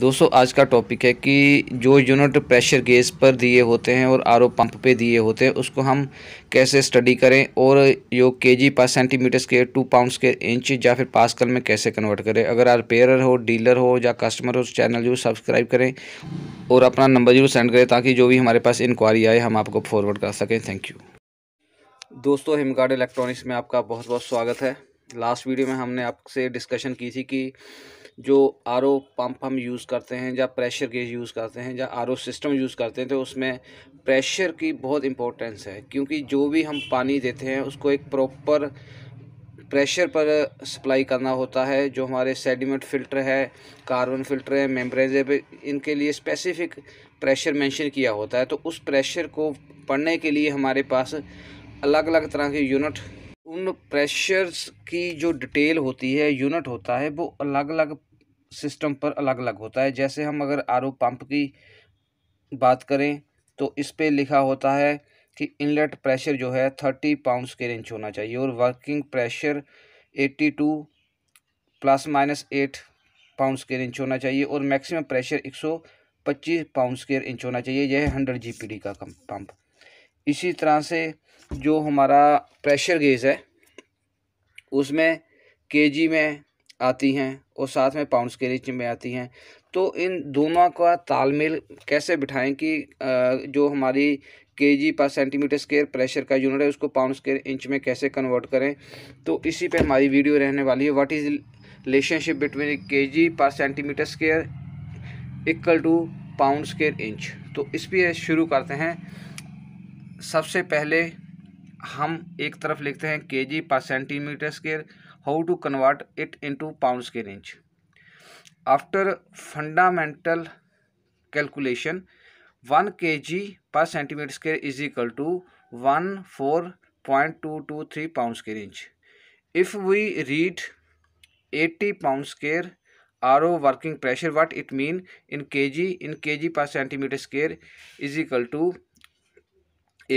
दोस्तों आज का टॉपिक है कि जो यूनिट प्रेशर गेज पर दिए होते हैं और आर पंप पे दिए होते हैं उसको हम कैसे स्टडी करें और यो के जी पाँच centimeter square to pound square inch या फिर पास्कल में कैसे कन्वर्ट करें अगर आप पेयर हो डीलर हो या कस्टमर हो चैनल जरूर सब्सक्राइब करें और अपना नंबर जरूर सेंड करें ताकि जो भी हमारे पास इंक्वायरी आए हम आपको फॉरवर्ड कर सकें थैंक यू दोस्तों हिमगार्ड इलेक्ट्रॉनिक्स में आपका बहुत बहुत स्वागत है लास्ट वीडियो में हमने आपसे डिस्कशन की थी कि जो आर ओ पम्प हम यूज़ करते हैं या प्रेशर गेज यूज़ करते हैं या आर ओ सिस्टम यूज़ करते हैं तो उसमें प्रेशर की बहुत इम्पोर्टेंस है क्योंकि जो भी हम पानी देते हैं उसको एक प्रॉपर प्रेशर पर सप्लाई करना होता है जो हमारे सेडिमेंट फ़िल्टर है कार्बन फ़िल्टर है मेम्ब्रेज है इनके लिए स्पेसिफिक प्रेशर मेंशन किया होता है तो उस प्रेशर को पढ़ने के लिए हमारे पास अलग अलग तरह के यूनिट उन प्रेशर्स की जो डिटेल होती है यूनिट होता है वो अलग अलग सिस्टम पर अलग अलग होता है जैसे हम अगर आर पंप की बात करें तो इस पर लिखा होता है कि इनलेट प्रेशर जो है थर्टी पाउंड्स के रेंज होना चाहिए और working pressure eighty two plus minus eight pounds के रेंज होना चाहिए और मैक्सिमम प्रेशर एक सौ पच्चीस पाउंड्स के इंच होना चाहिए यह हंड्रेड जी पी डी का पंप इसी तरह से जो हमारा प्रेशर गेज है उसमें केजी में आती हैं और साथ में पाउंड रिच में आती हैं तो इन दोनों का तालमेल कैसे बिठाएं कि जो हमारी K G per centimeter square pressure का यूनिट है उसको पाउंड स्केयर इंच में कैसे कन्वर्ट करें तो इसी पे हमारी वीडियो रहने वाली है what is relationship between K G per centimeter square equal to pound square inch तो इस पर शुरू करते हैं सबसे पहले हम एक तरफ लिखते हैं K G per centimeter square how to convert it into pound square inch after fundamental calculation one K G per centimeter square is equal to one four point two two three pound square inch eighty pound square R O working pressure what it mean in K G in K G per centimeter square is equal to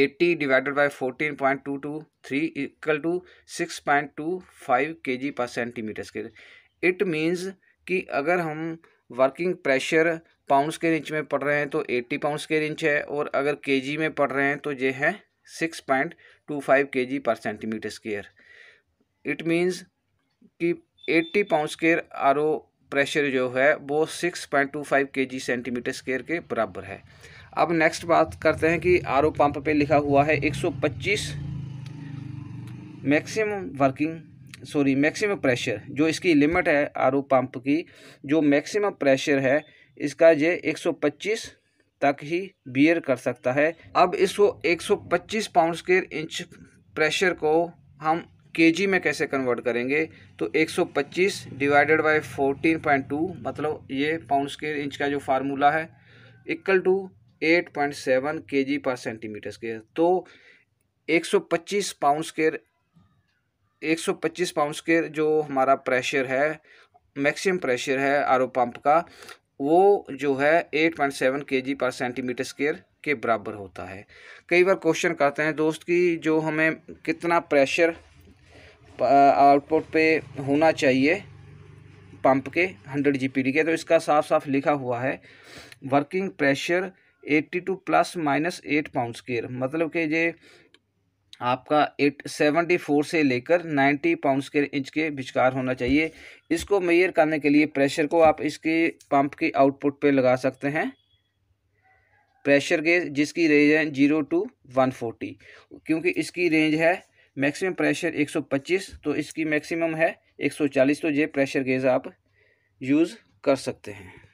eighty divided by fourteen point two two three equal to six point to five K G per centimeter square it means कि अगर हम working pressure pounds के inch में पढ़ रहे हैं तो eighty pounds के इंच है और अगर के जी में पढ़ रहे हैं तो ये है six point to five K G per centimeter square it means कि eighty pound square R O pressure जो है वो six point to five K G centimetre square के बराबर है अब नेक्स्ट बात करते हैं कि आर पंप पे लिखा हुआ है 125 maximum working sorry maximum pressure जो इसकी लिमिट है आर पंप की जो मैक्सिमम प्रेशर है इसका ये 125 तक ही बियर कर सकता है अब इसको 125 पाउंड स्केयर इंच प्रेशर को हम केजी में कैसे कन्वर्ट करेंगे तो 125 डिवाइडेड बाय 14.2 मतलब ये पाउंड स्केयर इंच का जो फार्मूला है equal to eight point seven K G per centimeter square तो एक सौ पच्चीस पाउंड स्केयर एक सौ पच्चीस पाउंड स्केयर जो हमारा प्रेशर है मैक्सिमम प्रेशर है आर पंप का वो जो है eight point seven K G per centimeter square के बराबर होता है कई बार क्वेश्चन करते हैं दोस्त की जो हमें कितना प्रेशर आउटपुट पे होना चाहिए पंप के हंड्रेड जी के तो इसका साफ साफ लिखा हुआ है working pressure eighty two plus minus eight pound square मतलब कि ये आपका एट सेवेंटी फोर से लेकर नाइन्टी पाउंड स्केयर इंच के बिचकार होना चाहिए इसको मेयर करने के लिए प्रेशर को आप इसके पंप के आउटपुट पे लगा सकते हैं प्रेशर गेज जिसकी रेंज है जीरो टू वन फोर्टी क्योंकि इसकी रेंज है मैक्सिमम प्रेशर एक सौ पच्चीस तो इसकी मैक्सिमम है एक सौ चालीस तो ये प्रेशर गेज आप यूज़ कर सकते हैं